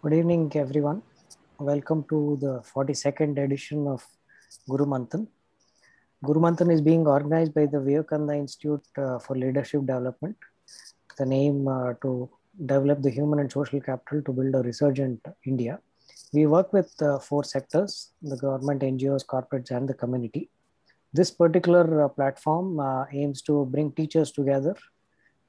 Good evening, everyone. Welcome to the 42nd edition of Guru Manthan. Guru Manthan is being organized by the Vivekananda Institute uh, for Leadership Development, the name uh, to develop the human and social capital to build a resurgent India. We work with uh, four sectors the government, NGOs, corporates, and the community. This particular uh, platform uh, aims to bring teachers together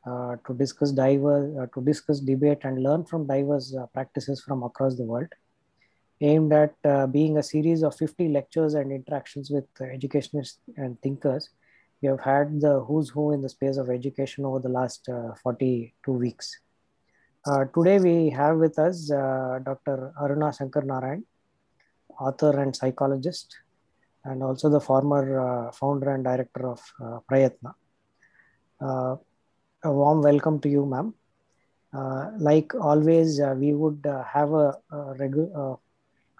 uh, to discuss diverse, uh, to discuss, debate, and learn from diverse uh, practices from across the world, aimed at being a series of 50 lectures and interactions with educationists and thinkers. We have had the who's who in the space of education over the last 42 weeks. Uh, today we have with us uh, Dr. Aruna Shankar Narayan, author and psychologist, and also the former uh, founder and director of Prayatna a warm welcome to you, ma'am. Uh, like always, uh, we would uh, have a, a regular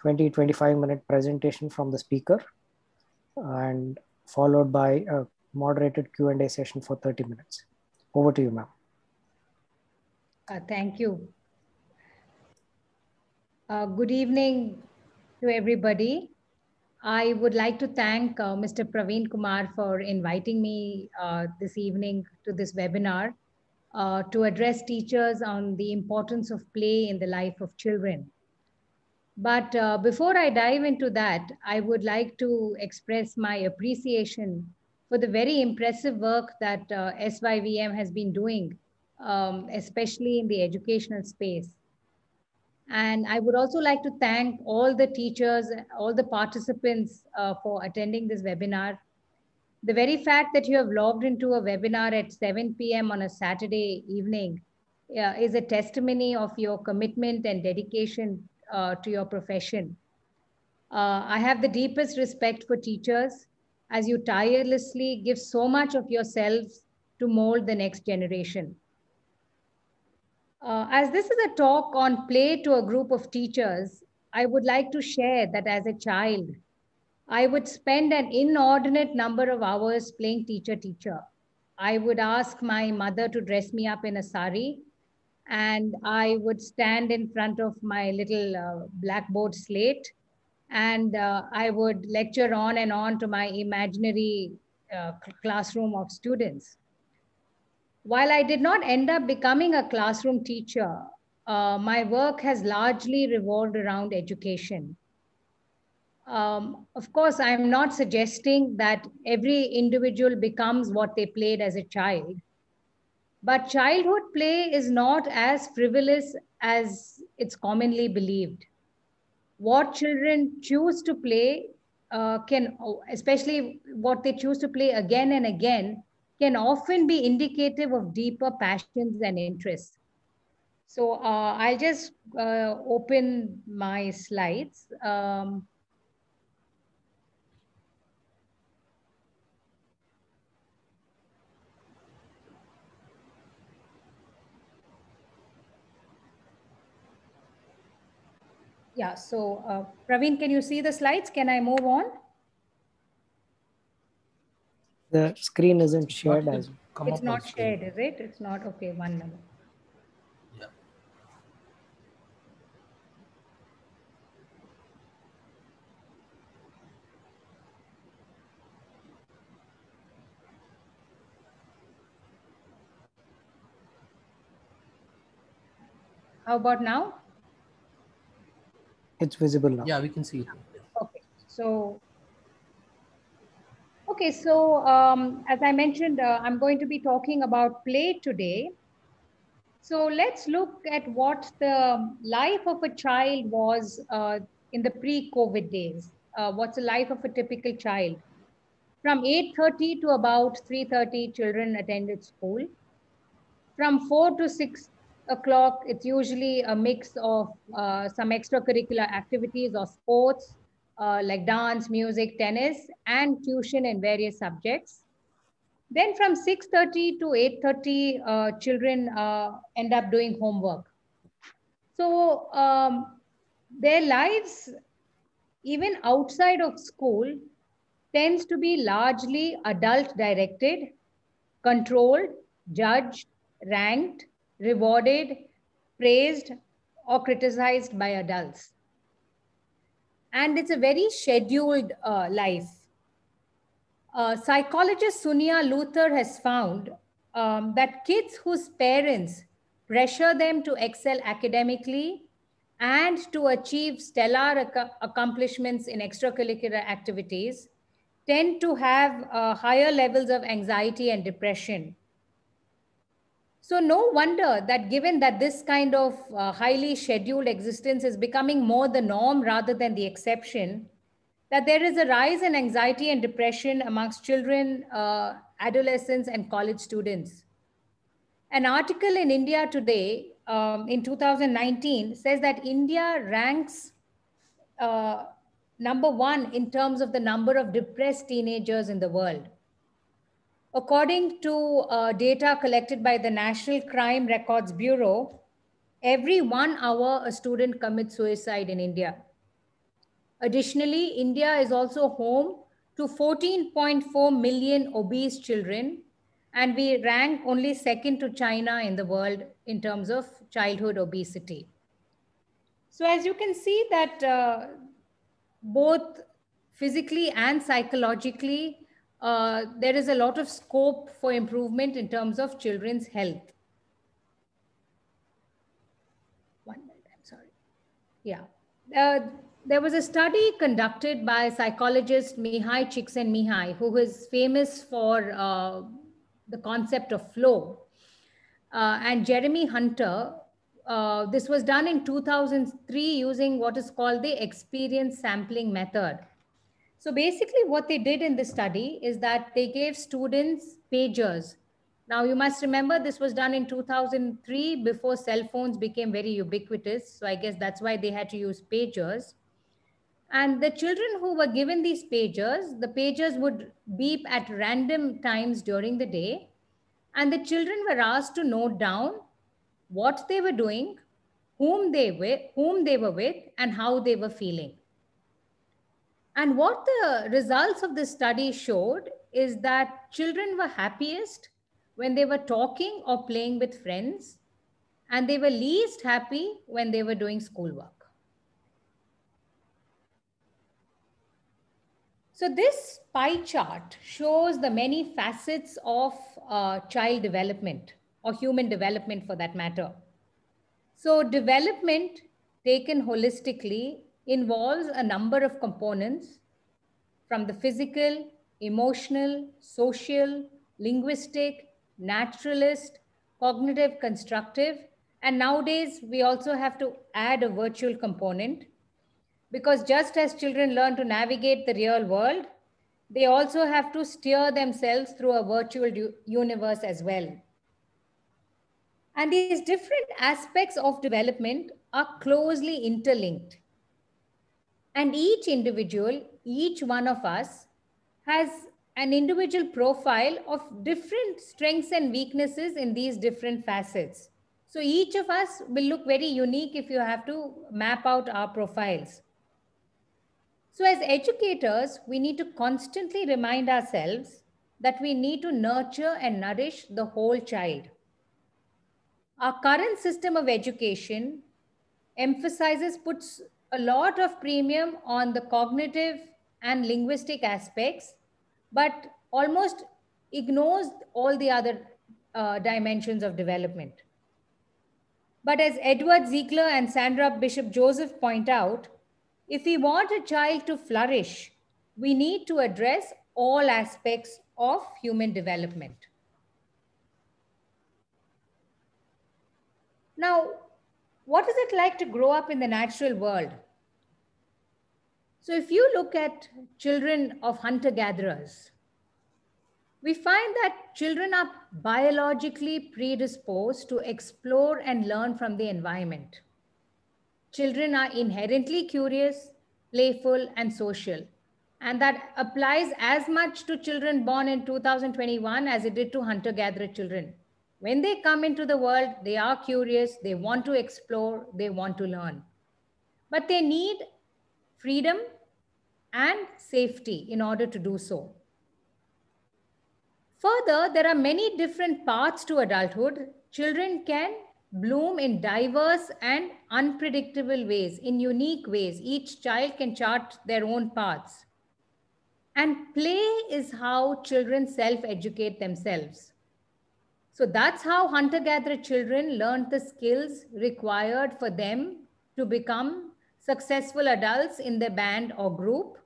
20 25 minute presentation from the speaker and followed by a moderated Q&A session for 30 minutes. Over to you, ma'am. Uh, thank you. Uh, good evening to everybody. I would like to thank uh, Mr. Praveen Kumar for inviting me uh, this evening to this webinar uh, to address teachers on the importance of play in the life of children. But uh, before I dive into that, I would like to express my appreciation for the very impressive work that uh, SYVM has been doing, um, especially in the educational space. And I would also like to thank all the teachers, all the participants uh, for attending this webinar. The very fact that you have logged into a webinar at 7 p.m. on a Saturday evening uh, is a testimony of your commitment and dedication uh, to your profession. Uh, I have the deepest respect for teachers as you tirelessly give so much of yourselves to mold the next generation. Uh, as this is a talk on play to a group of teachers, I would like to share that as a child, I would spend an inordinate number of hours playing teacher teacher. I would ask my mother to dress me up in a sari, and I would stand in front of my little uh, blackboard slate, and uh, I would lecture on and on to my imaginary uh, classroom of students. While I did not end up becoming a classroom teacher, uh, my work has largely revolved around education. Um, of course, I'm not suggesting that every individual becomes what they played as a child. But childhood play is not as frivolous as it's commonly believed. What children choose to play uh, can, especially what they choose to play again and again, can often be indicative of deeper passions and interests. So uh, I'll just uh, open my slides. Um, yeah, so uh, Praveen, can you see the slides? Can I move on? The screen isn't shared it's as It's not shared, is it? It's not okay. One minute. Yeah. How about now? It's visible now. Yeah, we can see it. Okay. So Okay, so um, as I mentioned, uh, I'm going to be talking about play today. So let's look at what the life of a child was uh, in the pre-COVID days. Uh, what's the life of a typical child? From 8.30 to about 3.30, children attended school. From 4 to 6 o'clock, it's usually a mix of uh, some extracurricular activities or sports uh, like dance, music, tennis, and tuition in various subjects. Then from 6.30 to 8.30, uh, children uh, end up doing homework. So um, their lives, even outside of school, tends to be largely adult directed, controlled, judged, ranked, rewarded, praised, or criticized by adults and it's a very scheduled uh, life. Uh, psychologist Sunia Luther has found um, that kids whose parents pressure them to excel academically and to achieve stellar ac accomplishments in extracurricular activities tend to have uh, higher levels of anxiety and depression so no wonder that given that this kind of uh, highly scheduled existence is becoming more the norm rather than the exception, that there is a rise in anxiety and depression amongst children, uh, adolescents, and college students. An article in India Today um, in 2019 says that India ranks uh, number one in terms of the number of depressed teenagers in the world. According to uh, data collected by the National Crime Records Bureau, every one hour a student commits suicide in India. Additionally, India is also home to 14.4 million obese children, and we rank only second to China in the world in terms of childhood obesity. So as you can see that uh, both physically and psychologically, uh, there is a lot of scope for improvement in terms of children's health. One minute, I'm sorry. Yeah. Uh, there was a study conducted by psychologist Mihai Mihai, who is famous for uh, the concept of flow, uh, and Jeremy Hunter. Uh, this was done in 2003 using what is called the experience sampling method so basically what they did in this study is that they gave students pagers. Now you must remember this was done in 2003 before cell phones became very ubiquitous. So I guess that's why they had to use pagers. And the children who were given these pagers, the pagers would beep at random times during the day. And the children were asked to note down what they were doing, whom they were, whom they were with, and how they were feeling. And what the results of this study showed is that children were happiest when they were talking or playing with friends, and they were least happy when they were doing schoolwork. So this pie chart shows the many facets of uh, child development or human development for that matter. So development taken holistically involves a number of components from the physical, emotional, social, linguistic, naturalist, cognitive, constructive. And nowadays, we also have to add a virtual component because just as children learn to navigate the real world, they also have to steer themselves through a virtual universe as well. And these different aspects of development are closely interlinked. And each individual, each one of us has an individual profile of different strengths and weaknesses in these different facets. So each of us will look very unique if you have to map out our profiles. So as educators, we need to constantly remind ourselves that we need to nurture and nourish the whole child. Our current system of education emphasizes, puts a lot of premium on the cognitive and linguistic aspects, but almost ignores all the other uh, dimensions of development. But as Edward Ziegler and Sandra Bishop Joseph point out, if we want a child to flourish, we need to address all aspects of human development. Now, what is it like to grow up in the natural world? So, if you look at children of hunter gatherers, we find that children are biologically predisposed to explore and learn from the environment. Children are inherently curious, playful, and social. And that applies as much to children born in 2021 as it did to hunter gatherer children when they come into the world, they are curious, they want to explore, they want to learn. But they need freedom and safety in order to do so. Further, there are many different paths to adulthood. Children can bloom in diverse and unpredictable ways, in unique ways. Each child can chart their own paths. And play is how children self educate themselves. So that's how hunter gatherer children learned the skills required for them to become successful adults in their band or group.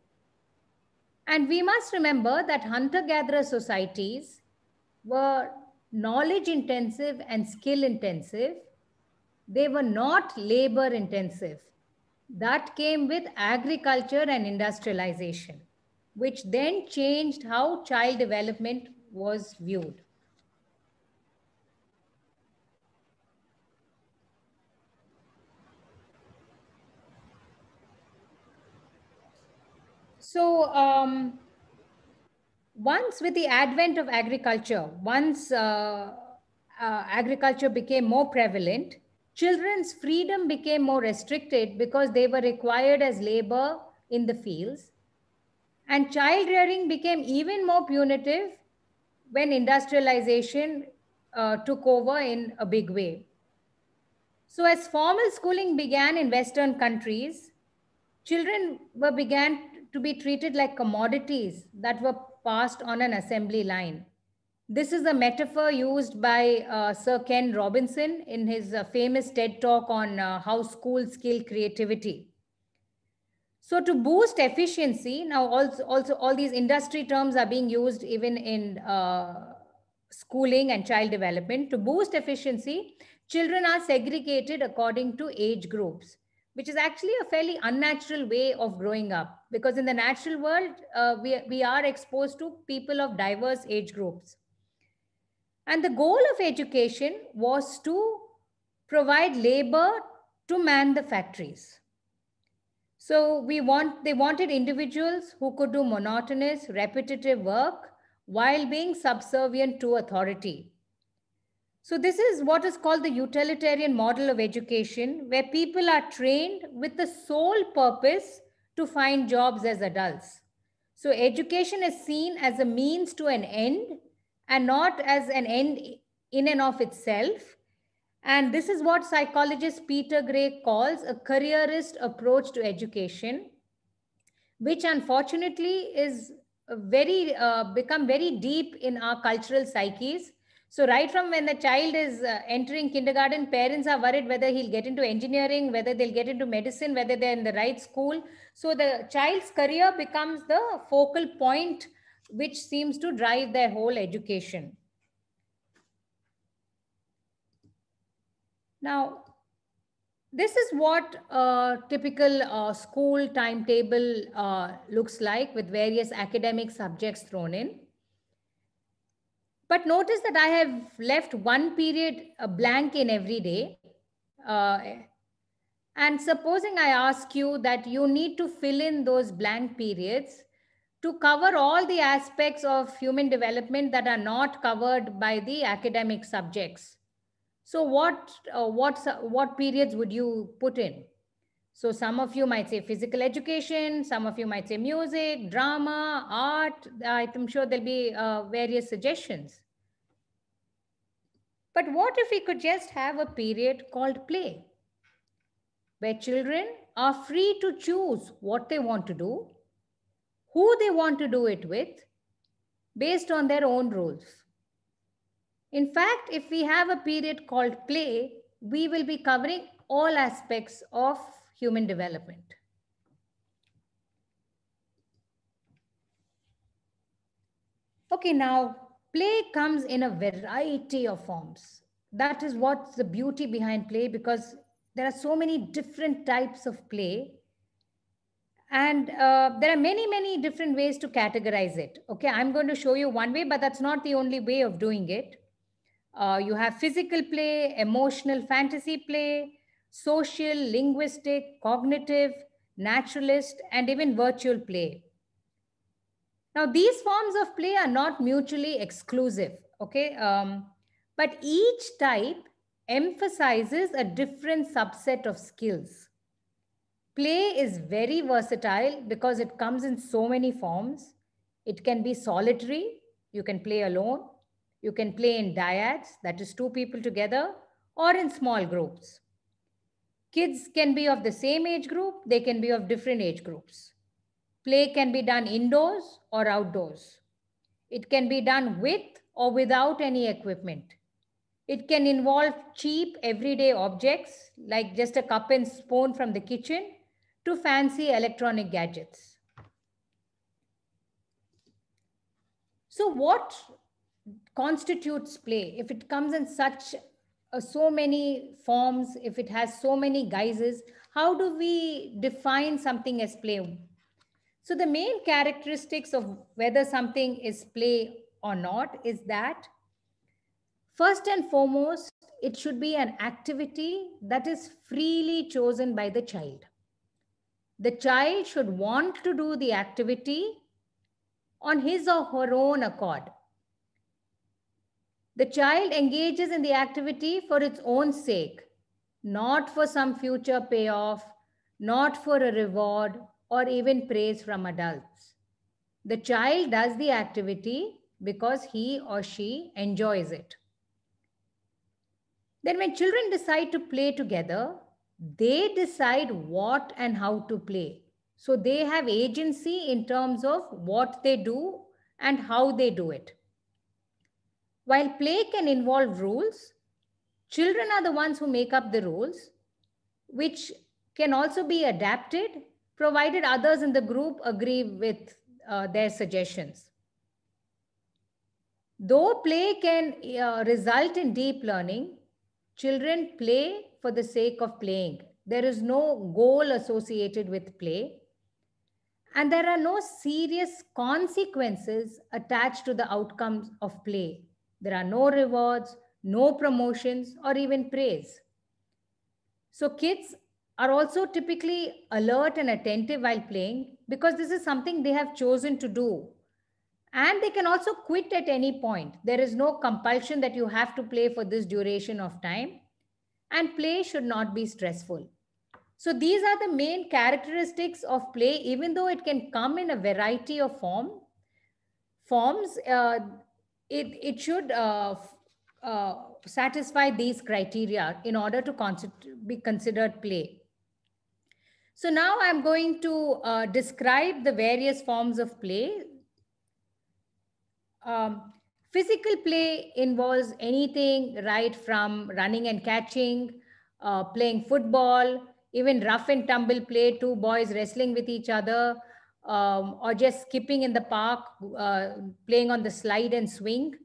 And we must remember that hunter gatherer societies were knowledge intensive and skill intensive. They were not labor intensive. That came with agriculture and industrialization, which then changed how child development was viewed. So um, once with the advent of agriculture, once uh, uh, agriculture became more prevalent, children's freedom became more restricted because they were required as labor in the fields. And child rearing became even more punitive when industrialization uh, took over in a big way. So as formal schooling began in Western countries, children were began to be treated like commodities that were passed on an assembly line. This is a metaphor used by uh, Sir Ken Robinson in his uh, famous TED talk on uh, how schools kill creativity. So to boost efficiency, now also, also all these industry terms are being used even in uh, schooling and child development. To boost efficiency, children are segregated according to age groups, which is actually a fairly unnatural way of growing up because in the natural world, uh, we, we are exposed to people of diverse age groups. And the goal of education was to provide labor to man the factories. So we want, they wanted individuals who could do monotonous, repetitive work while being subservient to authority. So this is what is called the utilitarian model of education, where people are trained with the sole purpose to find jobs as adults. So education is seen as a means to an end and not as an end in and of itself. And this is what psychologist Peter Gray calls a careerist approach to education, which unfortunately is very uh, become very deep in our cultural psyches. So right from when the child is uh, entering kindergarten, parents are worried whether he'll get into engineering, whether they'll get into medicine, whether they're in the right school, so the child's career becomes the focal point which seems to drive their whole education. Now, this is what a typical uh, school timetable uh, looks like with various academic subjects thrown in. But notice that I have left one period blank in every day. Uh, and supposing I ask you that you need to fill in those blank periods to cover all the aspects of human development that are not covered by the academic subjects. So what, uh, what, what periods would you put in? So some of you might say physical education, some of you might say music, drama, art. I'm sure there'll be uh, various suggestions. But what if we could just have a period called play? where children are free to choose what they want to do, who they want to do it with, based on their own rules. In fact, if we have a period called play, we will be covering all aspects of human development. Okay, now play comes in a variety of forms. That is what's the beauty behind play because there are so many different types of play. And uh, there are many, many different ways to categorize it. Okay, I'm going to show you one way, but that's not the only way of doing it. Uh, you have physical play, emotional fantasy play, social, linguistic, cognitive, naturalist, and even virtual play. Now, these forms of play are not mutually exclusive, okay? Um, but each type emphasizes a different subset of skills. Play is very versatile because it comes in so many forms. It can be solitary, you can play alone, you can play in dyads, that is, two people together, or in small groups. Kids can be of the same age group, they can be of different age groups. Play can be done indoors or outdoors. It can be done with or without any equipment. It can involve cheap everyday objects like just a cup and spoon from the kitchen to fancy electronic gadgets. So what constitutes play? If it comes in such uh, so many forms, if it has so many guises, how do we define something as play? So the main characteristics of whether something is play or not is that First and foremost, it should be an activity that is freely chosen by the child. The child should want to do the activity on his or her own accord. The child engages in the activity for its own sake, not for some future payoff, not for a reward or even praise from adults. The child does the activity because he or she enjoys it. Then when children decide to play together, they decide what and how to play. So they have agency in terms of what they do and how they do it. While play can involve rules, children are the ones who make up the rules, which can also be adapted provided others in the group agree with uh, their suggestions. Though play can uh, result in deep learning, Children play for the sake of playing. There is no goal associated with play. And there are no serious consequences attached to the outcomes of play. There are no rewards, no promotions, or even praise. So, kids are also typically alert and attentive while playing because this is something they have chosen to do and they can also quit at any point. There is no compulsion that you have to play for this duration of time, and play should not be stressful. So, these are the main characteristics of play, even though it can come in a variety of form, forms. Uh, it, it should uh, uh, satisfy these criteria in order to be considered play. So now I'm going to uh, describe the various forms of play um, physical play involves anything right from running and catching, uh, playing football, even rough and tumble play, two boys wrestling with each other, um, or just skipping in the park, uh, playing on the slide and swing.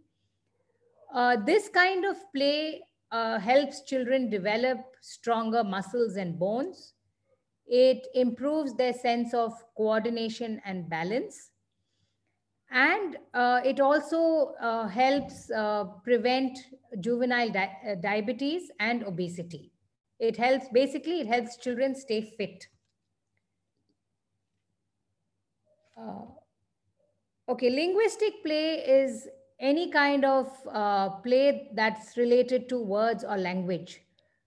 Uh, this kind of play uh, helps children develop stronger muscles and bones. It improves their sense of coordination and balance and uh, it also uh, helps uh, prevent juvenile di uh, diabetes and obesity it helps basically it helps children stay fit uh, okay linguistic play is any kind of uh, play that's related to words or language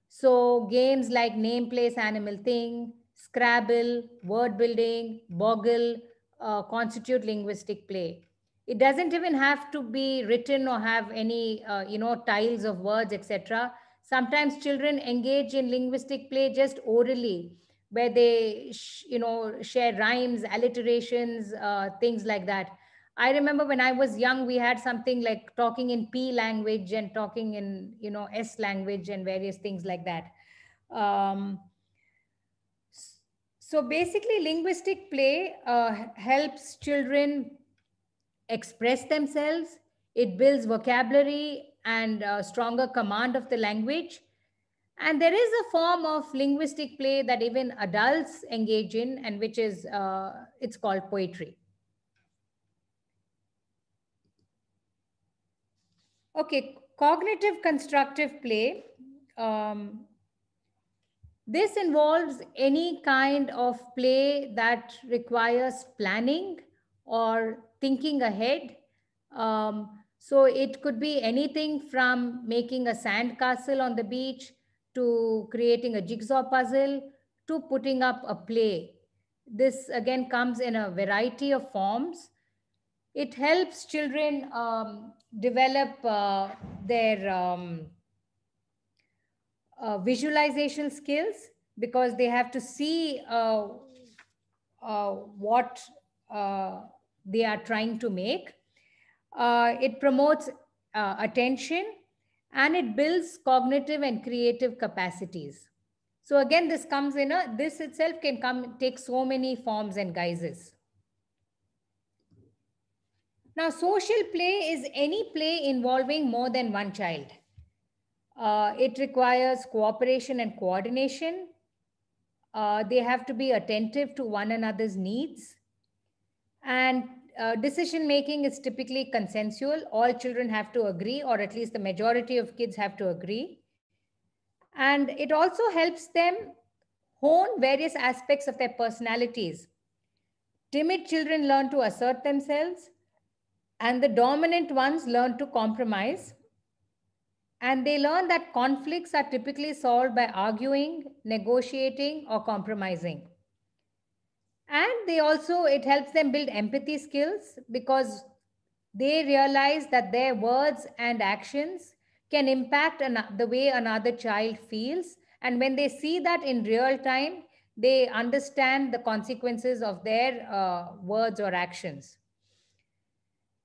so games like name place animal thing scrabble word building boggle uh, constitute linguistic play. It doesn't even have to be written or have any, uh, you know, tiles of words, etc. Sometimes children engage in linguistic play just orally, where they, you know, share rhymes, alliterations, uh, things like that. I remember when I was young, we had something like talking in P language and talking in, you know, S language and various things like that. Um, so basically, linguistic play uh, helps children express themselves. It builds vocabulary and uh, stronger command of the language. And there is a form of linguistic play that even adults engage in, and which is uh, it's called poetry. Okay, cognitive constructive play. Um, this involves any kind of play that requires planning or thinking ahead. Um, so it could be anything from making a sandcastle on the beach to creating a jigsaw puzzle to putting up a play. This again comes in a variety of forms. It helps children um, develop uh, their um, uh, visualization skills because they have to see uh, uh, what uh, they are trying to make. Uh, it promotes uh, attention and it builds cognitive and creative capacities. So again, this comes in a, this itself can come, take so many forms and guises. Now, social play is any play involving more than one child. Uh, it requires cooperation and coordination. Uh, they have to be attentive to one another's needs. And uh, decision making is typically consensual. All children have to agree, or at least the majority of kids have to agree. And it also helps them hone various aspects of their personalities. Timid children learn to assert themselves, and the dominant ones learn to compromise. And they learn that conflicts are typically solved by arguing, negotiating, or compromising. And they also, it helps them build empathy skills because they realize that their words and actions can impact an, the way another child feels. And when they see that in real time, they understand the consequences of their uh, words or actions.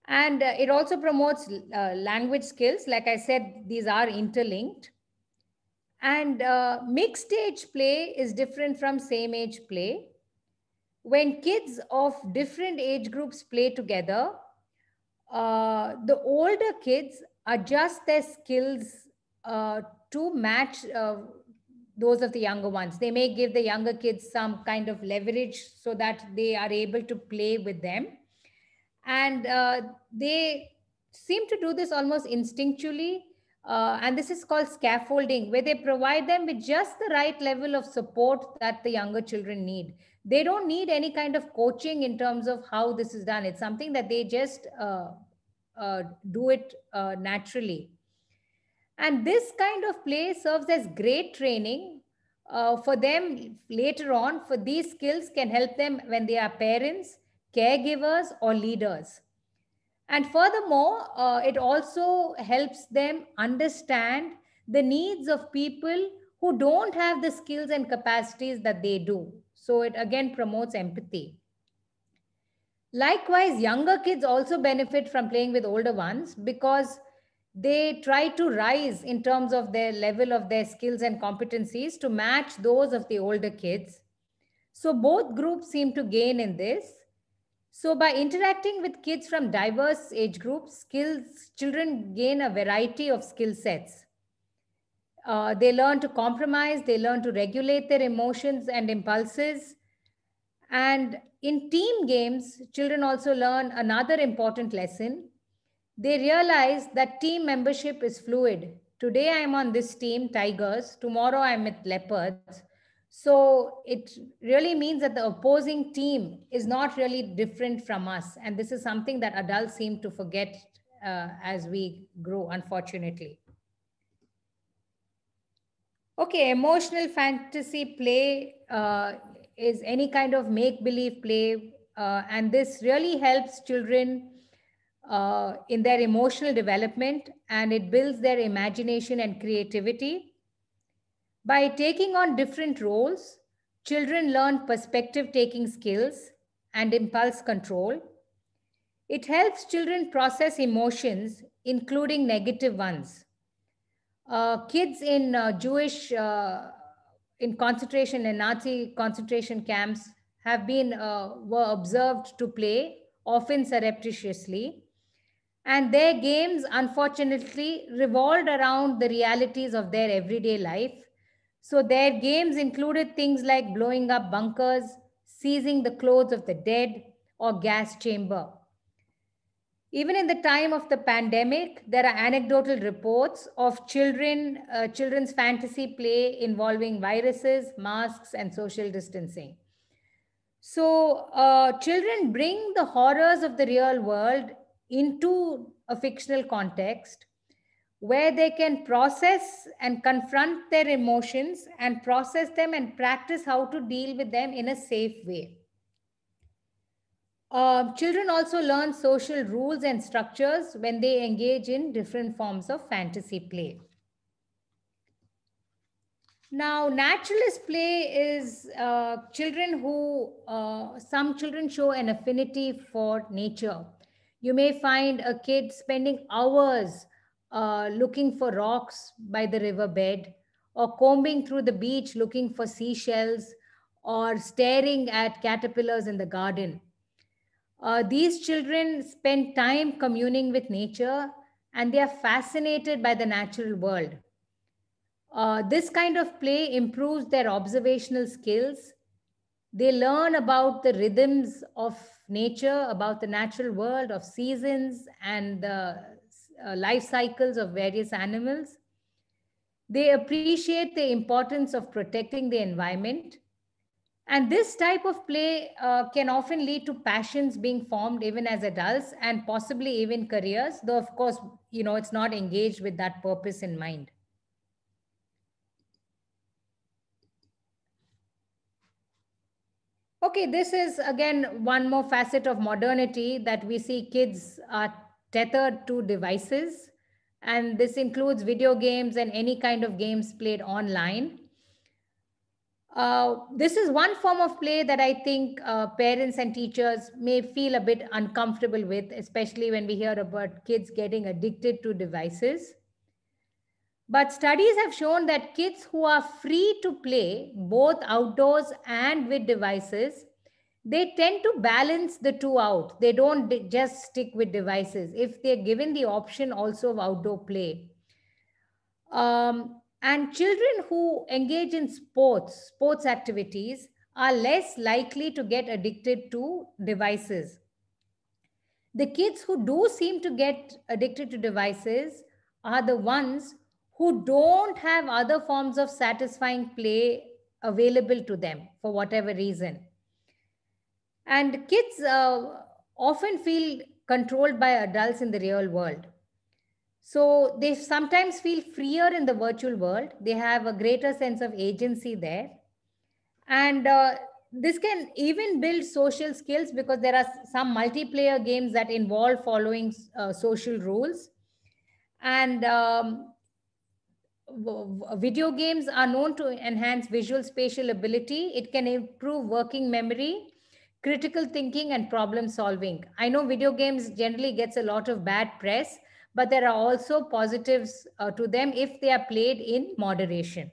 And uh, it also promotes uh, language skills. Like I said, these are interlinked. And uh, mixed age play is different from same age play. When kids of different age groups play together, uh, the older kids adjust their skills uh, to match uh, those of the younger ones. They may give the younger kids some kind of leverage so that they are able to play with them. And uh, they seem to do this almost instinctually. Uh, and this is called scaffolding, where they provide them with just the right level of support that the younger children need. They don't need any kind of coaching in terms of how this is done. It's something that they just uh, uh, do it uh, naturally. And this kind of play serves as great training uh, for them later on, for these skills can help them when they are parents caregivers or leaders. And furthermore, uh, it also helps them understand the needs of people who don't have the skills and capacities that they do. So it again promotes empathy. Likewise, younger kids also benefit from playing with older ones because they try to rise in terms of their level of their skills and competencies to match those of the older kids. So both groups seem to gain in this. So by interacting with kids from diverse age groups, skills, children gain a variety of skill sets. Uh, they learn to compromise, they learn to regulate their emotions and impulses. And in team games, children also learn another important lesson. They realize that team membership is fluid. Today I am on this team, Tigers. Tomorrow I'm with Leopards. So it really means that the opposing team is not really different from us. And this is something that adults seem to forget uh, as we grow, unfortunately. Okay, emotional fantasy play uh, is any kind of make believe play. Uh, and this really helps children uh, in their emotional development and it builds their imagination and creativity by taking on different roles, children learn perspective taking skills and impulse control. It helps children process emotions, including negative ones. Uh, kids in uh, Jewish, uh, in concentration and Nazi concentration camps have been, uh, were observed to play, often surreptitiously. And their games, unfortunately, revolved around the realities of their everyday life so their games included things like blowing up bunkers, seizing the clothes of the dead, or gas chamber. Even in the time of the pandemic, there are anecdotal reports of children, uh, children's fantasy play involving viruses, masks, and social distancing. So uh, children bring the horrors of the real world into a fictional context where they can process and confront their emotions and process them and practice how to deal with them in a safe way. Uh, children also learn social rules and structures when they engage in different forms of fantasy play. Now, naturalist play is uh, children who, uh, some children show an affinity for nature. You may find a kid spending hours uh, looking for rocks by the riverbed, or combing through the beach looking for seashells, or staring at caterpillars in the garden. Uh, these children spend time communing with nature and they are fascinated by the natural world. Uh, this kind of play improves their observational skills. They learn about the rhythms of nature, about the natural world, of seasons, and the uh, life cycles of various animals. They appreciate the importance of protecting the environment. And this type of play uh, can often lead to passions being formed even as adults and possibly even careers, though, of course, you know, it's not engaged with that purpose in mind. Okay, this is again one more facet of modernity that we see kids are tethered to devices. And this includes video games and any kind of games played online. Uh, this is one form of play that I think uh, parents and teachers may feel a bit uncomfortable with, especially when we hear about kids getting addicted to devices. But studies have shown that kids who are free to play, both outdoors and with devices, they tend to balance the two out. They don't just stick with devices if they're given the option also of outdoor play. Um, and children who engage in sports, sports activities, are less likely to get addicted to devices. The kids who do seem to get addicted to devices are the ones who don't have other forms of satisfying play available to them for whatever reason and kids uh, often feel controlled by adults in the real world. So they sometimes feel freer in the virtual world. They have a greater sense of agency there. And uh, this can even build social skills because there are some multiplayer games that involve following uh, social rules. And um, video games are known to enhance visual spatial ability. It can improve working memory critical thinking and problem solving. I know video games generally gets a lot of bad press, but there are also positives uh, to them if they are played in moderation.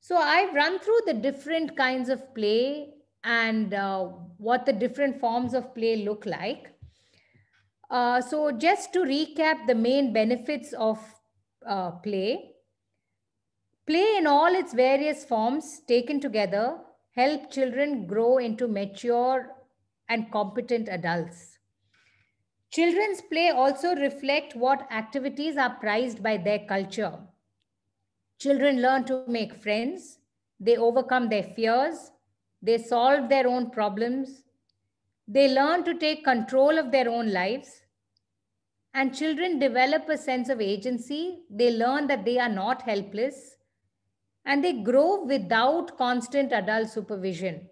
So I've run through the different kinds of play and uh, what the different forms of play look like. Uh, so just to recap the main benefits of uh, play, play in all its various forms taken together help children grow into mature and competent adults. Children's play also reflect what activities are prized by their culture. Children learn to make friends, they overcome their fears, they solve their own problems, they learn to take control of their own lives, and children develop a sense of agency. They learn that they are not helpless and they grow without constant adult supervision.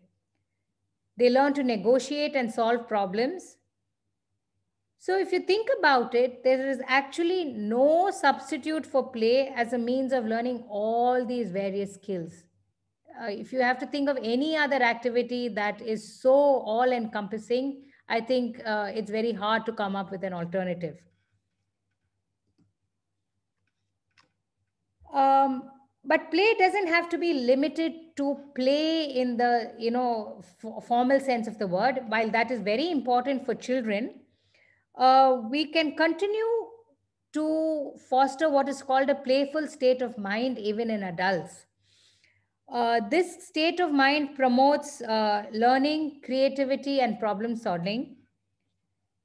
They learn to negotiate and solve problems. So, if you think about it, there is actually no substitute for play as a means of learning all these various skills. Uh, if you have to think of any other activity that is so all encompassing, I think uh, it's very hard to come up with an alternative. Um, but play doesn't have to be limited to play in the you know f- formal sense of the word while that is very important for children uh, we can continue to foster what is called a playful state of mind even in adults uh, this state of mind promotes uh, learning creativity and problem solving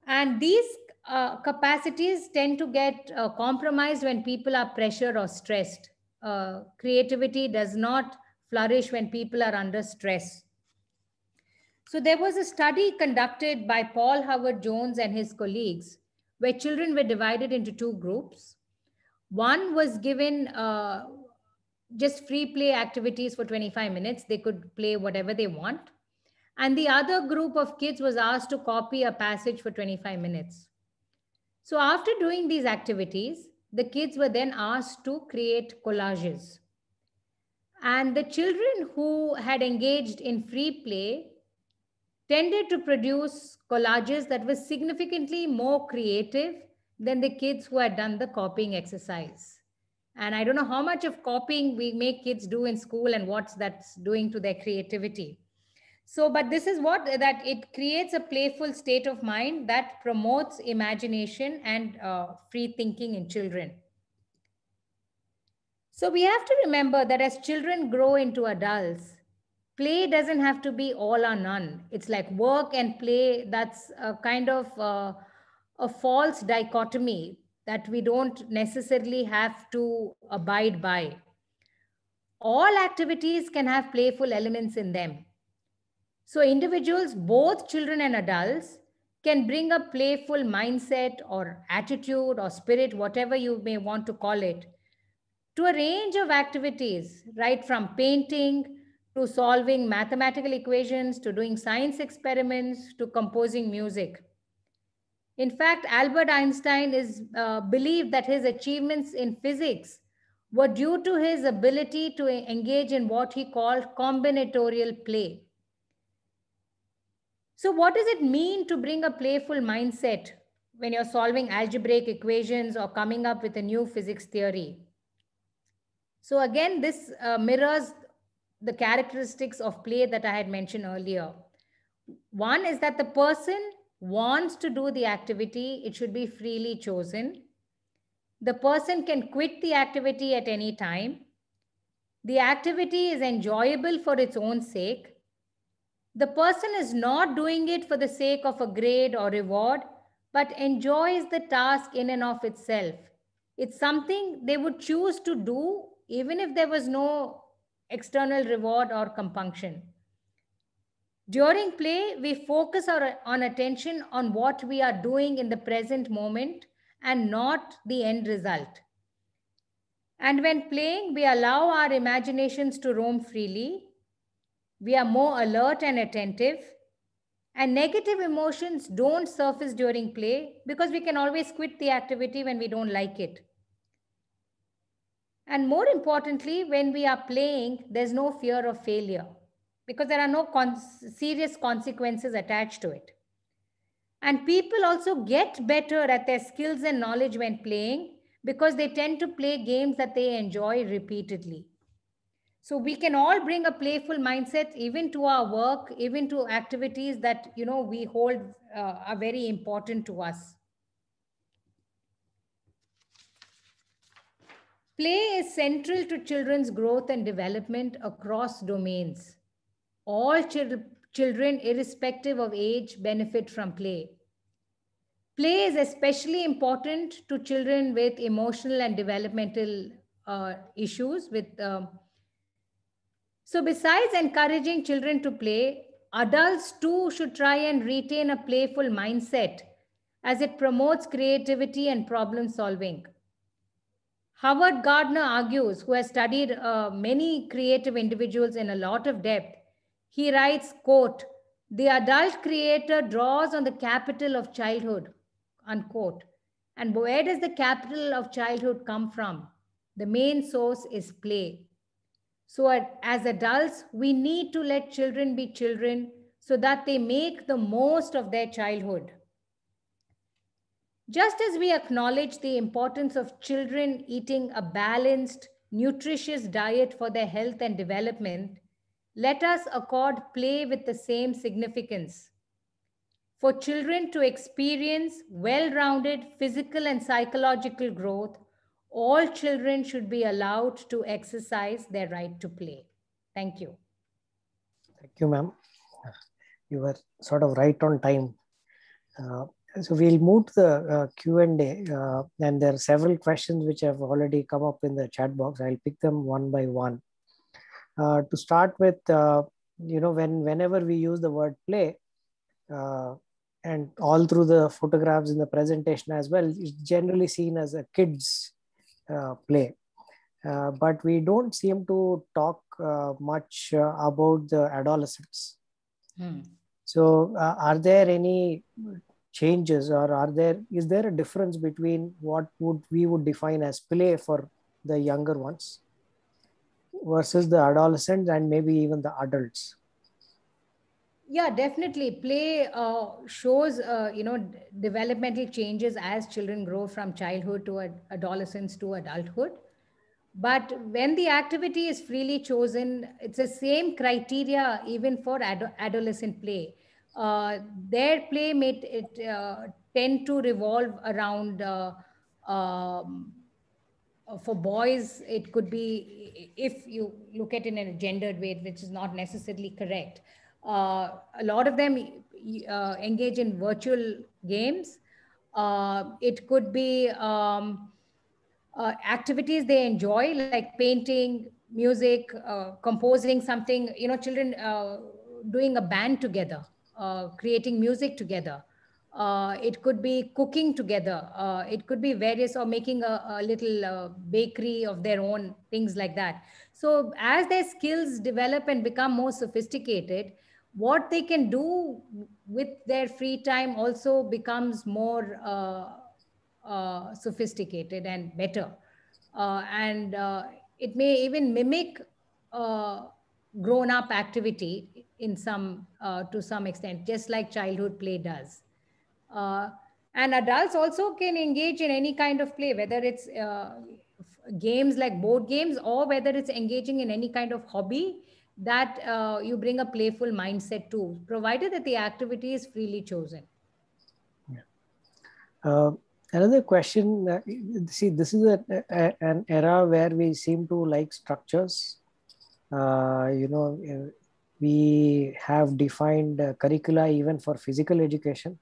and these uh, capacities tend to get uh, compromised when people are pressured or stressed uh, creativity does not flourish when people are under stress. So there was a study conducted by Paul Howard Jones and his colleagues where children were divided into two groups. One was given uh, just free play activities for 25 minutes. They could play whatever they want. And the other group of kids was asked to copy a passage for 25 minutes. So after doing these activities, the kids were then asked to create collages. And the children who had engaged in free play tended to produce collages that were significantly more creative than the kids who had done the copying exercise. And I don't know how much of copying we make kids do in school and what's that's doing to their creativity. So, but this is what that it creates a playful state of mind that promotes imagination and uh, free thinking in children. So we have to remember that as children grow into adults, play doesn't have to be all or none. It's like work and play. That's a kind of uh, a false dichotomy that we don't necessarily have to abide by. All activities can have playful elements in them. So individuals, both children and adults, can bring a playful mindset or attitude or spirit, whatever you may want to call it, to a range of activities, right from painting to solving mathematical equations to doing science experiments to composing music. In fact, Albert Einstein is uh, believed that his achievements in physics were due to his ability to engage in what he called combinatorial play so what does it mean to bring a playful mindset when you're solving algebraic equations or coming up with a new physics theory? So again, this uh, mirrors the characteristics of play that I had mentioned earlier. One is that the person wants to do the activity, it should be freely chosen. The person can quit the activity at any time. The activity is enjoyable for its own sake the person is not doing it for the sake of a grade or reward, but enjoys the task in and of itself. It's something they would choose to do even if there was no external reward or compunction. During play, we focus our on attention on what we are doing in the present moment and not the end result. And when playing, we allow our imaginations to roam freely we are more alert and attentive. And negative emotions don't surface during play because we can always quit the activity when we don't like it. And more importantly, when we are playing, there's no fear of failure because there are no con serious consequences attached to it. And people also get better at their skills and knowledge when playing because they tend to play games that they enjoy repeatedly so we can all bring a playful mindset even to our work even to activities that you know we hold uh, are very important to us play is central to children's growth and development across domains all children irrespective of age benefit from play play is especially important to children with emotional and developmental uh, issues with um, so, besides encouraging children to play, adults too should try and retain a playful mindset as it promotes creativity and problem solving. Howard Gardner argues, who has studied uh, many creative individuals in a lot of depth, he writes, quote, the adult creator draws on the capital of childhood, unquote. And where does the capital of childhood come from? The main source is play. So as adults, we need to let children be children so that they make the most of their childhood. Just as we acknowledge the importance of children eating a balanced, nutritious diet for their health and development, let us accord play with the same significance. For children to experience well rounded physical and psychological growth, all children should be allowed to exercise their right to play. Thank you. Thank you, ma'am. You were sort of right on time. Uh, so we'll move to the uh, Q&A uh, and there are several questions which have already come up in the chat box. I'll pick them one by one. Uh, to start with, uh, you know, when whenever we use the word play, uh, and all through the photographs in the presentation as well, it's generally seen as a kids uh, play. Uh, but we don't seem to talk uh, much about the adolescents. Hmm. So, are there any changes, or are there is there a difference between what would we would define as play for the younger ones versus the adolescents and maybe even the adults? yeah definitely play uh, shows uh, you know d- developmental changes as children grow from childhood to ad- adolescence to adulthood but when the activity is freely chosen it's the same criteria even for ad- adolescent play uh, their play may t- it uh, tend to revolve around uh, um, uh, for boys it could be if you look at it in a gendered way which is not necessarily correct uh, a lot of them uh, engage in virtual games. Uh, it could be um, uh, activities they enjoy, like painting, music, uh, composing something, you know, children uh, doing a band together, creating music together. it could be cooking together. it could be various or making a, a little bakery of their own, things like that. So, as their skills develop and become more sophisticated, what they can do with their free time also becomes more uh, uh, sophisticated and better. Uh, and uh, it may even mimic uh, grown up activity in some, uh, to some extent, just like childhood play does. and adults also can engage in any kind of play, whether it's games like board games or whether it's engaging in any kind of hobby that uh, you bring a playful mindset too, provided that the activity is freely chosen. Uh, another question uh, see, this is a, a, an era where we seem to like structures. Uh, you know, we have defined uh, curricula even for physical education.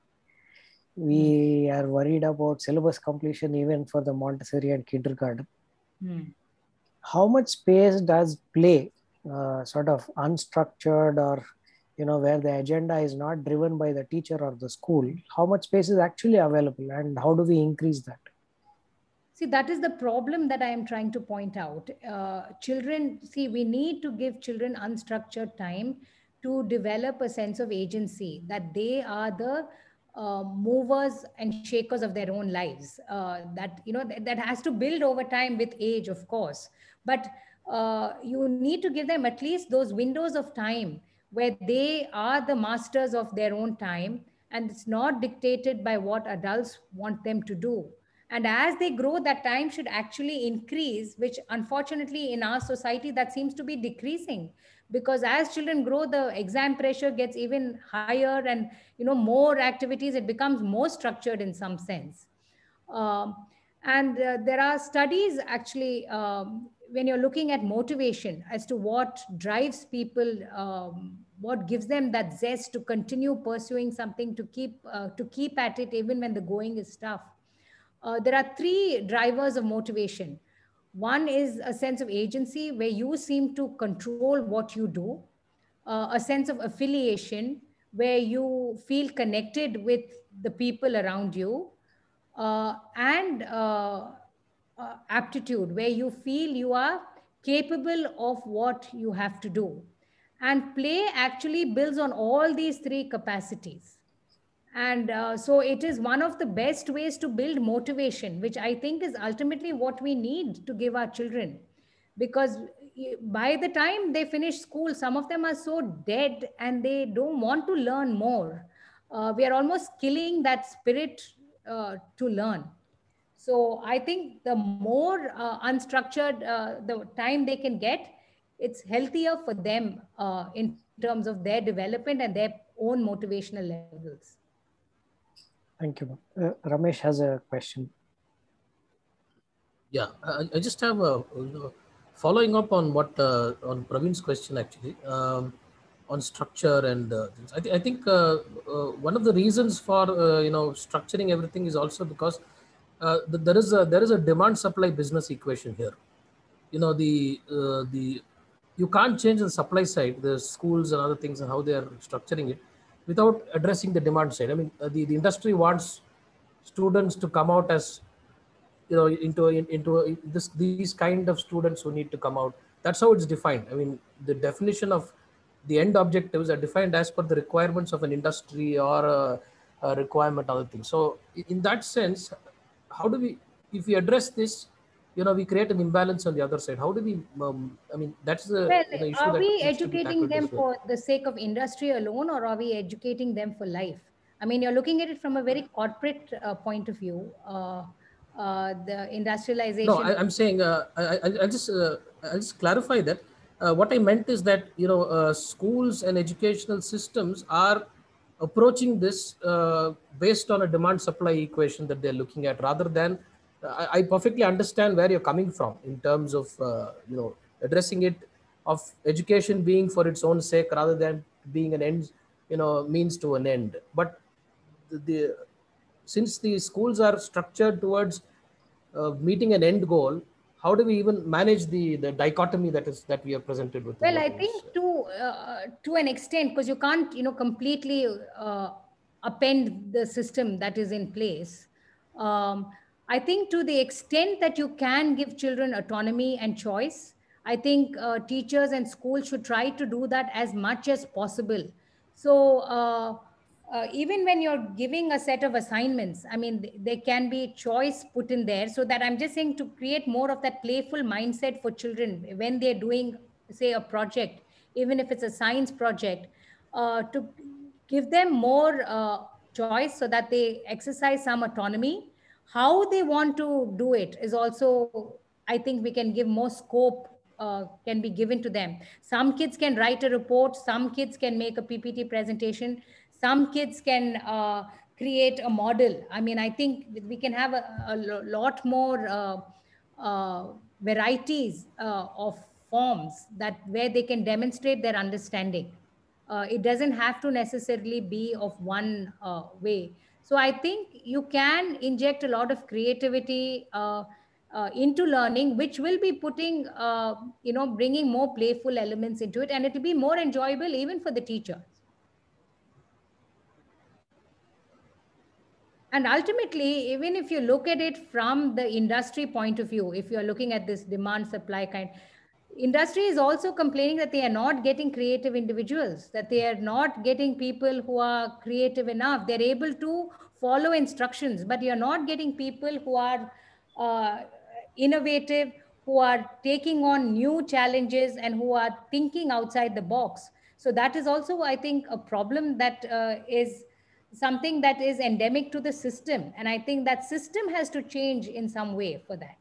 We mm. are worried about syllabus completion even for the Montessori and kindergarten. Mm. How much space does play uh, sort of unstructured or you know where the agenda is not driven by the teacher or the school how much space is actually available and how do we increase that see that is the problem that i am trying to point out uh, children see we need to give children unstructured time to develop a sense of agency that they are the uh, movers and shakers of their own lives uh, that you know th- that has to build over time with age of course but uh, you need to give them at least those windows of time where they are the masters of their own time and it's not dictated by what adults want them to do. And as they grow, that time should actually increase, which unfortunately in our society, that seems to be decreasing because as children grow the exam pressure gets even higher and you know more activities it becomes more structured in some sense um, and uh, there are studies actually um, when you're looking at motivation as to what drives people um, what gives them that zest to continue pursuing something to keep uh, to keep at it even when the going is tough uh, there are three drivers of motivation one is a sense of agency where you seem to control what you do uh, a sense of affiliation where you feel connected with the people around you uh, and uh, uh, aptitude where you feel you are capable of what you have to do. And play actually builds on all these three capacities. And uh, so it is one of the best ways to build motivation, which I think is ultimately what we need to give our children. Because by the time they finish school, some of them are so dead and they don't want to learn more. Uh, we are almost killing that spirit uh, to learn. So I think the more uh, unstructured uh, the time they can get, it's healthier for them uh, in terms of their development and their own motivational levels. Thank you. Uh, Ramesh has a question. Yeah, I, I just have a following up on what uh, on Praveen's question actually um, on structure and uh, I, th I, think one of the reasons for you know structuring everything is also because uh, there is a there is a demand supply business equation here you know the uh, the you can't change the supply side the schools and other things and how they are structuring it without addressing the demand side i mean uh, the, the industry wants students to come out as you know into into uh, this these kind of students who need to come out that's how it's defined i mean the definition of the end objectives are defined as per the requirements of an industry or a, a requirement other things so in that sense how do we if we address this you know we create an imbalance on the other side how do we um, i mean that's the, well, the issue are we educating them for the sake of industry alone or are we educating them for life i mean you're looking at it from a very corporate uh, point of view uh, uh, the industrialization no I, am saying uh, I, will just uh, i'll just clarify that uh, what i meant is that you know schools and educational systems are approaching this uh, based on a demand supply equation that they're looking at rather than uh, I, perfectly understand where you're coming from in terms of uh, you know addressing it of education being for its own sake rather than being an end you know means to an end but the, the since the schools are structured towards uh, meeting an end goal how do we even manage the the dichotomy that is that we are presented with well i think to uh, to an extent because you can't you know completely uh, append the system that is in place um, i think to the extent that you can give children autonomy and choice i think uh, teachers and schools should try to do that as much as possible so uh, uh, even when you're giving a set of assignments, I mean, th there can be choice put in there so that I'm just saying to create more of that playful mindset for children when they're doing, say, a project, even if it's a science project, uh, to give them more uh, choice so that they exercise some autonomy. How they want to do it is also, I think, we can give more scope uh, can be given to them. Some kids can write a report, some kids can make a PPT presentation some kids can uh, create a model. I mean, I think we can have a, a lot more uh, uh, varieties uh, of forms that where they can demonstrate their understanding. Uh, it doesn't have to necessarily be of one uh, way. So I think you can inject a lot of creativity into learning, which will be putting, you know, bringing more playful elements into it, and it'll be more enjoyable even for the teacher. And ultimately, even if you look at it from the industry point of view, if you're looking at this demand supply kind, industry is also complaining that they are not getting creative individuals, that they are not getting people who are creative enough. They're able to follow instructions, but you're not getting people who are uh, innovative, who are taking on new challenges, and who are thinking outside the box. So that is also, I think, a problem that uh, is something that is endemic to the system. And I think that system has to change in some way for that.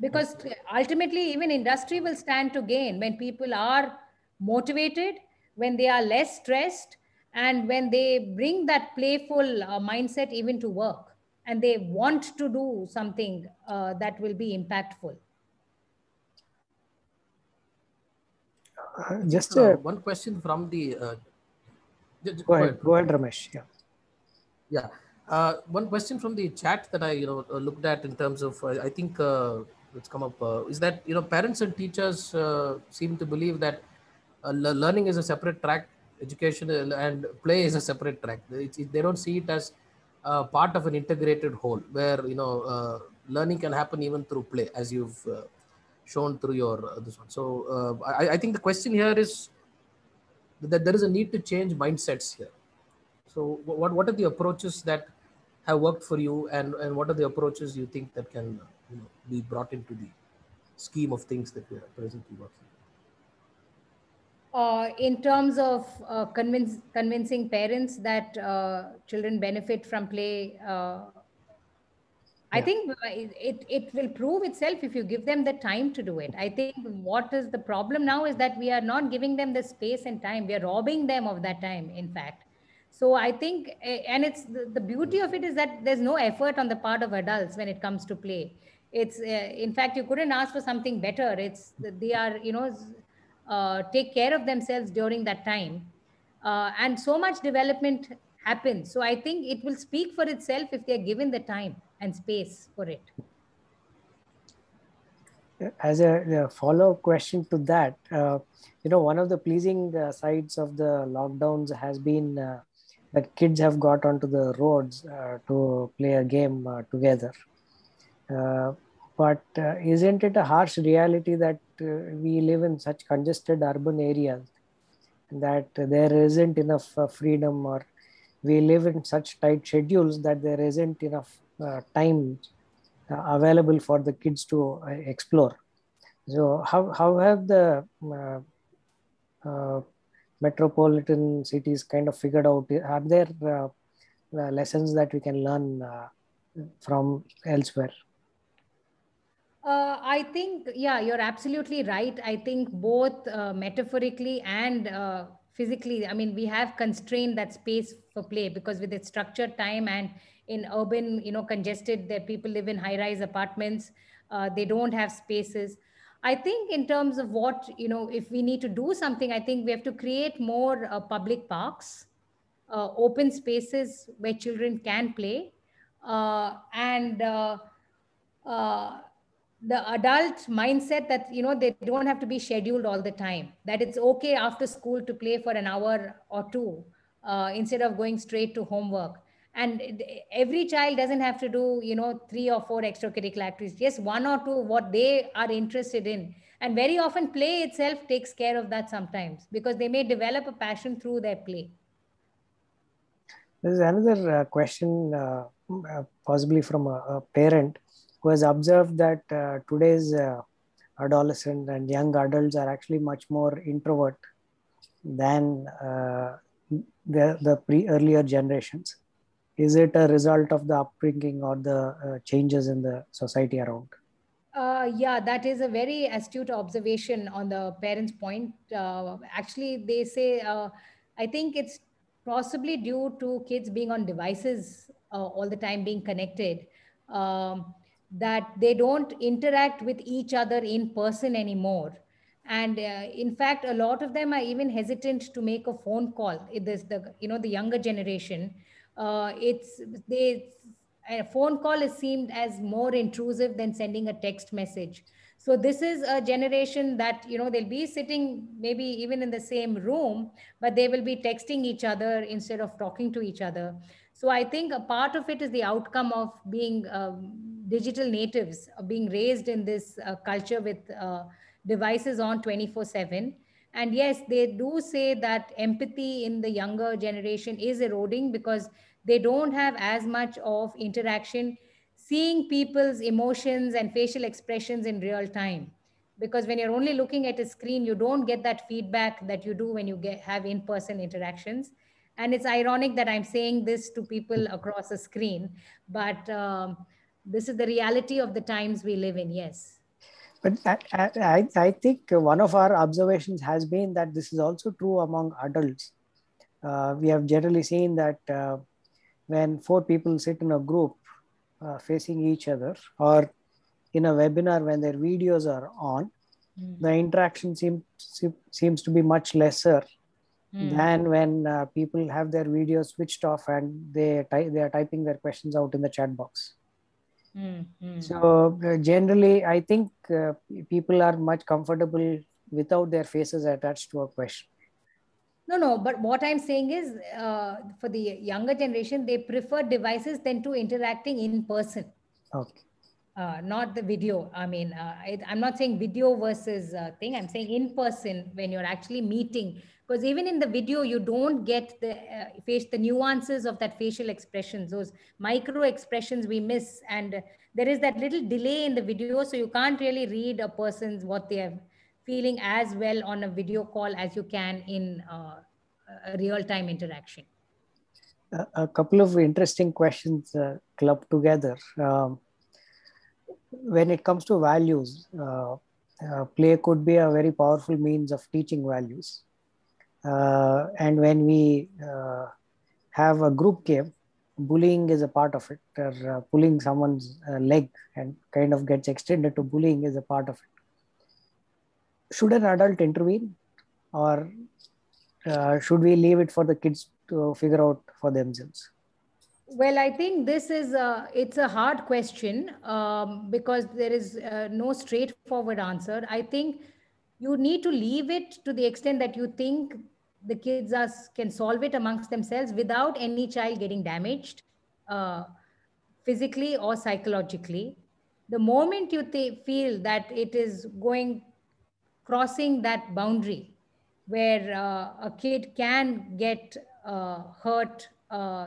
Because ultimately, even industry will stand to gain when people are motivated, when they are less stressed, and when they bring that playful uh, mindset even to work and they want to do something uh, that will be impactful. Uh, just uh, one question from the uh, Go, ahead. Go ahead, Ramesh. Yeah. Yeah. Uh, one question from the chat that I you know uh, looked at in terms of I think uh, it's come up uh, is that you know parents and teachers uh, seem to believe that uh, learning is a separate track, education and play is a separate track. It, they don't see it as part of an integrated whole where you know learning can happen even through play as you've shown through your this one. So I, I, think the question here is that there is a need to change mindsets here. So what, what are the approaches that have worked for you and, and what are the approaches you think that can you know, be brought into the scheme of things that we are presently working uh, in terms of uh, convince, convincing parents that uh, children benefit from play uh, yeah. i think uh, it, it will prove itself if you give them the time to do it i think what is the problem now is that we are not giving them the space and time we are robbing them of that time in fact so i think eh, and it's the, the beauty of it is that there's no effort on the part of adults when it comes to play it's uh, in fact you couldn't ask for something better it's they are you know uh, take care of themselves during that time uh, and so much development happens so i think it will speak for itself if they are given the time and space for it. As a, a follow-up question to that, uh, you know, one of the pleasing uh, sides of the lockdowns has been uh, that kids have got onto the roads uh, to play a game uh, together. Uh, but isn't it a harsh reality that we live in such congested urban areas that there isn't enough freedom or we live in such tight schedules that there isn't enough uh, time uh, available for the kids to uh, explore. So how, how have the metropolitan cities kind of figured out? Are there lessons that we can learn from elsewhere? Uh, I think, yeah, you're absolutely right. I think both uh, metaphorically and uh, physically, I mean, we have constrained that space for play because with its structured time and in urban, you know, congested, that people live in high-rise apartments, uh, they don't have spaces. I think in terms of what you know, if we need to do something, I think we have to create more uh, public parks, uh, open spaces where children can play, uh, and uh, uh, the adult mindset that you know they don't have to be scheduled all the time that it's okay after school to play for an hour or two uh, instead of going straight to homework and every child doesn't have to do you know three or four extracurricular activities just one or two what they are interested in and very often play itself takes care of that sometimes because they may develop a passion through their play there's another uh, question uh, uh possibly from a, a, parent who has observed that uh, today's uh, adolescent and young adults are actually much more introvert than uh, the, the pre earlier generations? Is it a result of the upbringing or the uh, changes in the society around? Uh, yeah, that is a very astute observation on the parents' point. Uh, actually, they say, uh, I think it's possibly due to kids being on devices uh, all the time, being connected. Um, that they don't interact with each other in person anymore and uh, in fact a lot of them are even hesitant to make a phone call it is the you know the younger generation uh, it's they a phone call is seemed as more intrusive than sending a text message so this is a generation that you know they'll be sitting maybe even in the same room but they will be texting each other instead of talking to each other so i think a part of it is the outcome of being um, digital natives being raised in this uh, culture with uh, devices on 24 7. And yes, they do say that empathy in the younger generation is eroding because they don't have as much of interaction seeing people's emotions and facial expressions in real time because when you're only looking at a screen you don't get that feedback that you do when you get have in person interactions and it's ironic that i'm saying this to people across a screen but um, this is the reality of the times we live in yes but I, I, I think one of our observations has been that this is also true among adults. Uh, we have generally seen that uh, when four people sit in a group uh, facing each other or in a webinar when their videos are on, mm. the interaction seems, seems to be much lesser mm. than when uh, people have their videos switched off and they, ty- they are typing their questions out in the chat box. Mm-hmm. So uh, generally, I think uh, people are much comfortable without their faces attached to a question. No, no. But what I'm saying is, uh, for the younger generation, they prefer devices than to interacting in person. Okay. Uh, not the video. I mean, uh, I, am not saying video versus uh, thing. I'm saying in person when you're actually meeting because even in the video you don't get the uh, face the nuances of that facial expressions those micro expressions we miss and uh, there is that little delay in the video so you can't really read a person's what they are feeling as well on a video call as you can in uh, a real time interaction a couple of interesting questions uh, clubbed together um, when it comes to values uh, uh, play could be a very powerful means of teaching values uh, and when we uh, have a group game, bullying is a part of it. Or, uh, pulling someone's uh, leg and kind of gets extended to bullying is a part of it. Should an adult intervene, or uh, should we leave it for the kids to figure out for themselves? Well, I think this is a, it's a hard question um, because there is uh, no straightforward answer. I think you need to leave it to the extent that you think the kids are, can solve it amongst themselves without any child getting damaged uh, physically or psychologically. The moment you feel that it is going crossing that boundary where uh, a kid can get uh, hurt, uh,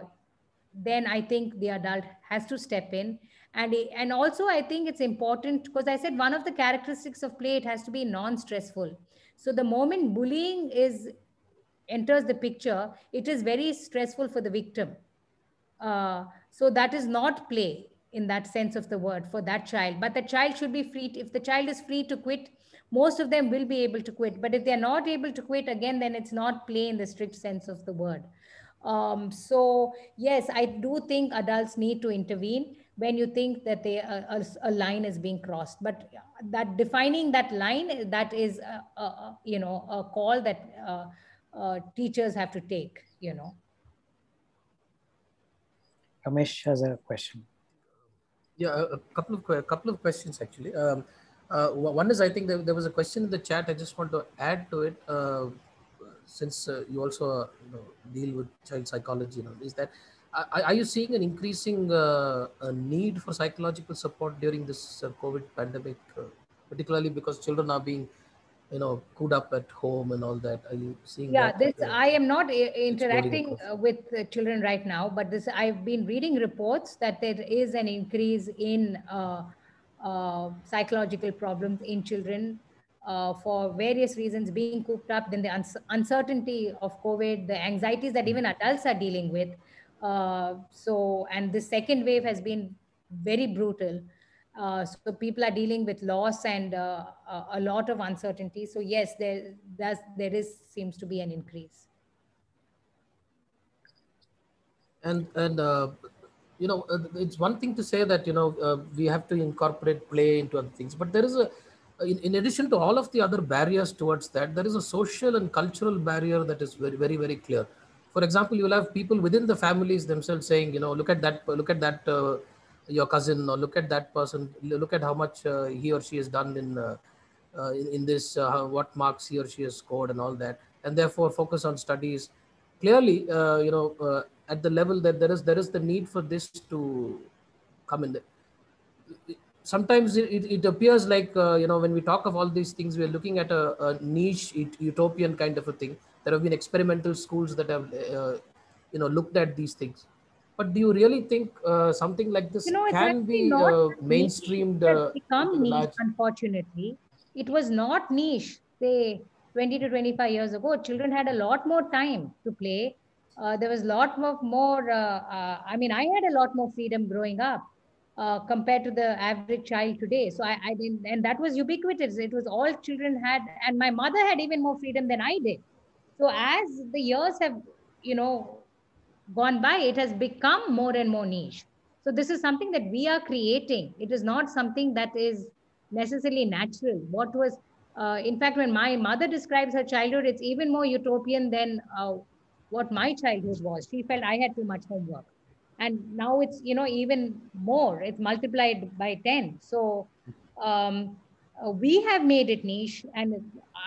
then I think the adult has to step in. And, and also, I think it's important because I said one of the characteristics of play, it has to be non stressful. So the moment bullying is enters the picture, it is very stressful for the victim. Uh, so that is not play in that sense of the word for that child. But the child should be free. To, if the child is free to quit, most of them will be able to quit. But if they're not able to quit again, then it's not play in the strict sense of the word. Um, so yes, I do think adults need to intervene when you think that they, a, a, a line is being crossed. But that defining that line, that is, a, you know, a call that uh, uh, teachers have to take, you know. Ramesh has a question. Yeah, a couple of a couple of questions actually. Um, uh, one is, I think there, there, was a question in the chat. I just want to add to it, uh, since uh, you also uh, you know, deal with child psychology. You know, is that are, you seeing an increasing uh, need for psychological support during this COVID pandemic, particularly because children are being you know cooped up at home and all that are you seeing yeah that? this i am not uh, interacting uh, with children right now but this i've been reading reports that there is an increase in uh, uh, psychological problems in children uh, for various reasons being cooped up then the uncertainty of covid the anxieties that even mm-hmm. adults are dealing with uh, so and the second wave has been very brutal uh, so people are dealing with loss and uh, a lot of uncertainty. So yes, there does there is seems to be an increase. And and uh, you know uh, it's one thing to say that you know uh, we have to incorporate play into other things, but there is a in, in addition to all of the other barriers towards that, there is a social and cultural barrier that is very very very clear. For example, you will have people within the families themselves saying, you know, look at that, look at that uh, your cousin or look at that person look at how much uh, he or she has done in uh, in, uh, in, this uh, what marks he or she has scored and all that and therefore focus on studies clearly uh, you know at the level that there is there is the need for this to come in there. sometimes it, it, appears like you know when we talk of all these things we are looking at a, a niche utopian kind of a thing there have been experimental schools that have you know looked at these things but do you really think uh, something like this you know, can be uh, mainstreamed? Uh, become niche, large... unfortunately. It was not niche, say 20 to 25 years ago. Children had a lot more time to play. Uh, there was a lot of more, uh, I mean, I had a lot more freedom growing up. compared to the average child today, so I, I didn't, and that was ubiquitous. It was all children had, and my mother had even more freedom than I did. So as the years have, you know, gone by, it has become more and more niche. So this is something that we are creating. It is not something that is necessarily natural. What was, uh, in fact, when my mother describes her childhood, it's even more utopian than uh, what my childhood was. She felt I had too much homework. And now it's, you know, even more, it's multiplied by 10. So, um, uh, we have made it niche and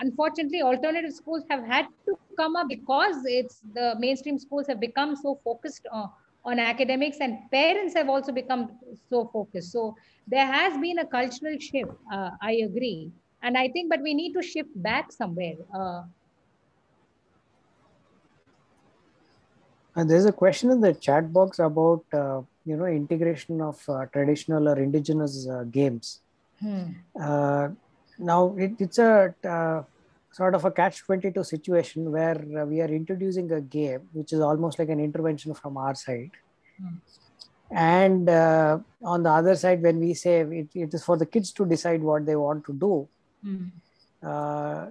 unfortunately alternative schools have had to come up because it's the mainstream schools have become so focused on, on academics and parents have also become so focused so there has been a cultural shift uh, i agree and i think but we need to shift back somewhere uh, and there's a question in the chat box about uh, you know integration of uh, traditional or indigenous uh, games Hmm. Uh, now it, it's a uh, sort of a catch 22 situation where we are introducing a game which is almost like an intervention from our side mm. and uh, on the other side when we say it, it is for the kids to decide what they want to do mm. uh,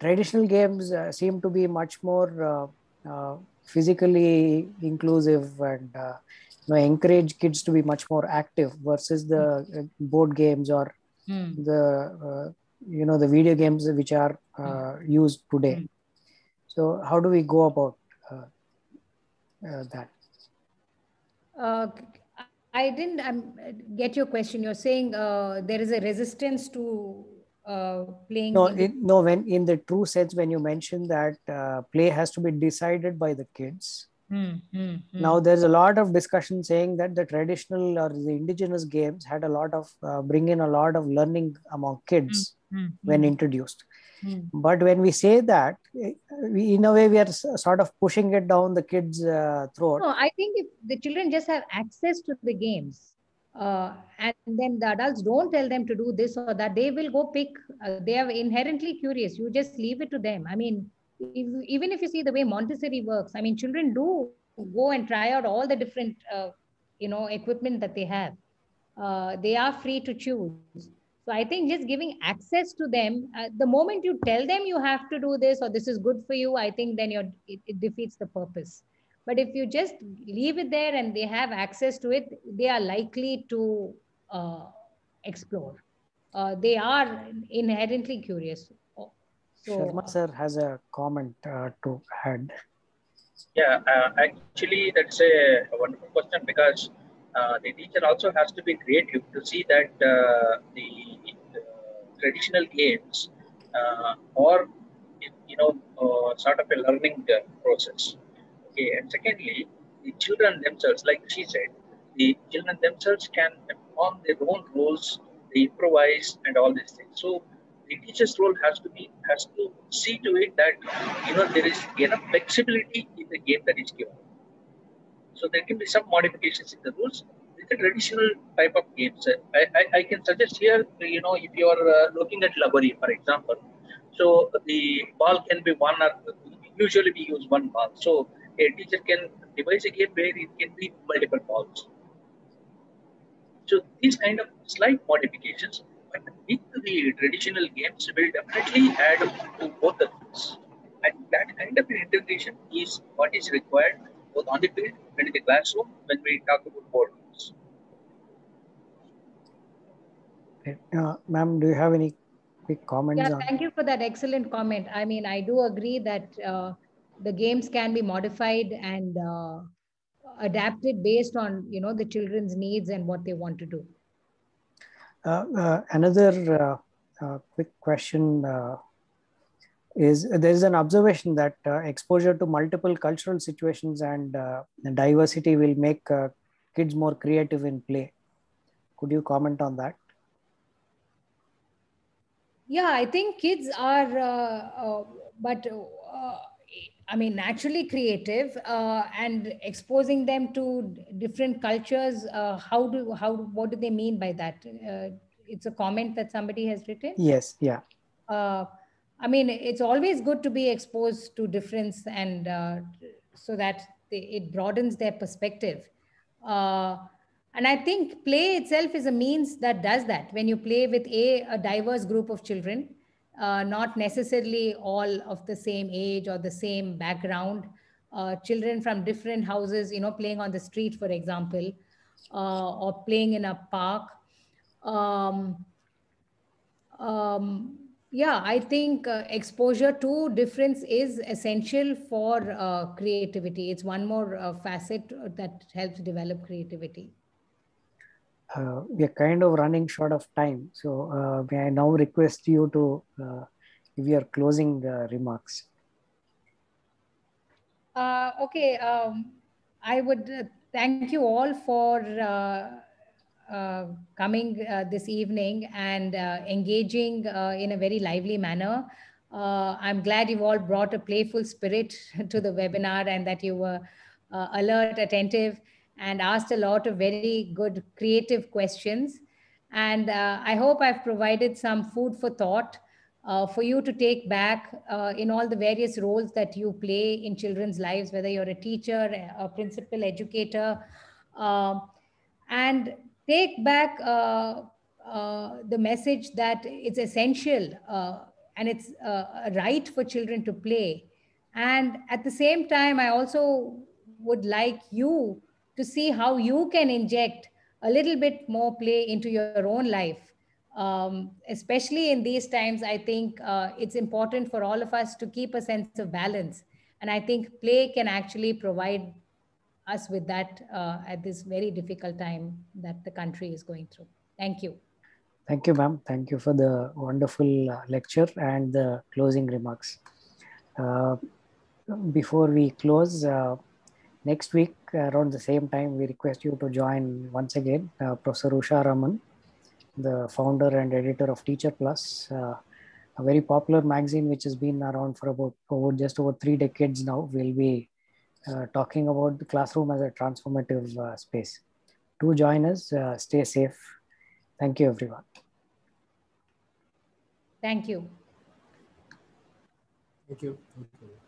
traditional games uh, seem to be much more uh, physically inclusive and you know, encourage kids to be much more active versus the board games or mm. the uh, you know the video games which are mm. used today. Hmm. So how do we go about uh, that? I didn't um, get your question. You're saying uh, there is a resistance to uh, playing. No, no. When in the true sense, when you mention that uh, play has to be decided by the kids, Hmm, hmm, hmm. Now, there's a lot of discussion saying that the traditional or the indigenous games had a lot of uh, bring in a lot of learning among kids when introduced. But when we say that, we, in a way, we are sort of pushing it down the kids' uh, throat. No, I think if the children just have access to the games, uh, and then the adults don't tell them to do this or that, they will go pick. Uh, they are inherently curious. You just leave it to them. I mean, if, even if you see the way Montessori works, I mean, children do go and try out all the different, uh, you know, equipment that they have. Uh, they are free to choose. So I think just giving access to them, uh, the moment you tell them you have to do this or this is good for you, I think then you're, it, it defeats the purpose. But if you just leave it there and they have access to it, they are likely to uh, explore. Uh, they are inherently curious. So, Sharma sir has a comment uh, to add. Yeah, uh, actually, that's a wonderful question because uh, the teacher also has to be creative to see that uh, the traditional games uh, or you know uh, sort of a learning process. Okay, and secondly, the children themselves, like she said, the children themselves can form their own rules, they improvise, and all these things. So the teacher's role has to be has to see to it that you know there is enough flexibility in the game that is given. So there can be some modifications in the rules. It's a traditional type of games. I, I, I can suggest here, you know, if you are uh, looking at Labari, for example, so the ball can be one or usually we use one ball. So a teacher can devise a game where it can be multiple balls. So these kind of slight modifications in the traditional games will definitely add to both the things. And that kind of integration is what is required both on the field and in the classroom when we talk about board games. Uh, Ma'am, do you have any quick comments? Yeah, thank you for that excellent comment. I mean, I do agree that uh, the games can be modified and uh, adapted based on you know the children's needs and what they want to do. Uh, uh, another uh, quick question is there's an observation that exposure to multiple cultural situations and diversity will make kids more creative in play. Could you comment on that? Yeah, I think kids are, uh, uh, but uh, I mean, naturally creative uh, and exposing them to different cultures. Uh, how do how what do they mean by that? Uh, it's a comment that somebody has written. Yes. Yeah. Uh, I mean, it's always good to be exposed to difference, and uh, so that they, it broadens their perspective. Uh, and I think play itself is a means that does that. When you play with a, a diverse group of children, uh, not necessarily all of the same age or the same background. Uh, children from different houses, you know, playing on the street, for example, uh, or playing in a park. Um, um, yeah, I think uh, exposure to difference is essential for uh, creativity. It's one more uh, facet that helps develop creativity uh, we are kind of running short of time. So uh, may I now request you to uh, give your closing the remarks. Uh, okay, um, I would uh, thank you all for uh, uh, coming this evening and engaging in a very lively manner. I'm glad you all brought a playful spirit to the webinar and that you were alert, attentive, and asked a lot of very good creative questions. And uh, I hope I've provided some food for thought uh, for you to take back uh, in all the various roles that you play in children's lives, whether you're a teacher, a principal, educator, um, and take back uh, uh, the message that it's essential uh, and it's a right for children to play. And at the same time, I also would like you to see how you can inject a little bit more play into your own life. Um, especially in these times, I think uh, it's important for all of us to keep a sense of balance. And I think play can actually provide us with that uh, at this very difficult time that the country is going through. Thank you. Thank you, ma'am. Thank you for the wonderful uh, lecture and the closing remarks. Uh, before we close, uh, next week around the same time, we request you to join once again uh, Professor Usha Raman, the founder and editor of Teacher Plus, uh, a very popular magazine which has been around for about over just over three decades now. We'll be uh, talking about the classroom as a transformative uh, space. To join us, uh, stay safe. Thank you, everyone. Thank you. Thank you. Thank you.